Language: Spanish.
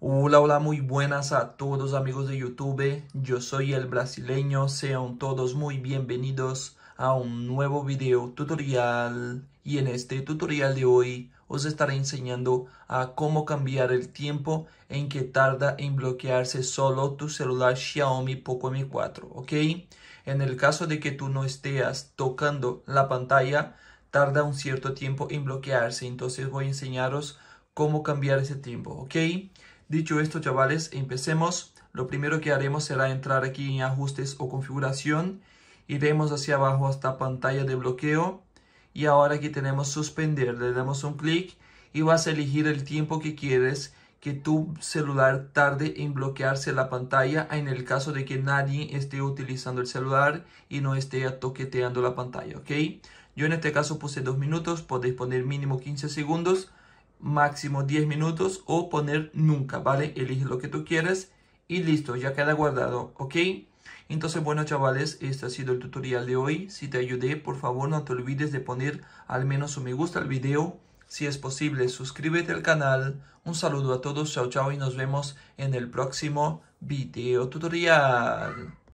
Hola, hola, muy buenas a todos amigos de YouTube. Yo soy el brasileño. Sean todos muy bienvenidos a un nuevo video tutorial. Y en este tutorial de hoy os estaré enseñando a cómo cambiar el tiempo en que tarda en bloquearse solo tu celular Xiaomi Poco M4, ¿ok? En el caso de que tú no estés tocando la pantalla, tarda un cierto tiempo en bloquearse. Entonces voy a enseñaros cómo cambiar ese tiempo, ¿ok? Dicho esto, chavales, empecemos. Lo primero que haremos será entrar aquí en ajustes o configuración. Iremos hacia abajo hasta pantalla de bloqueo. Y ahora aquí tenemos suspender. Le damos un clic y vas a elegir el tiempo que quieres que tu celular tarde en bloquearse la pantalla en el caso de que nadie esté utilizando el celular y no esté toqueteando la pantalla, ¿ok? Yo en este caso puse dos minutos, podéis poner mínimo 15 segundos máximo 10 minutos o poner nunca, ¿vale? Elige lo que tú quieras y listo, ya queda guardado, ¿ok? Entonces, bueno chavales, este ha sido el tutorial de hoy. Si te ayudé, por favor no te olvides de poner al menos un me gusta al video. Si es posible, suscríbete al canal. Un saludo a todos, chao chao y nos vemos en el próximo video tutorial.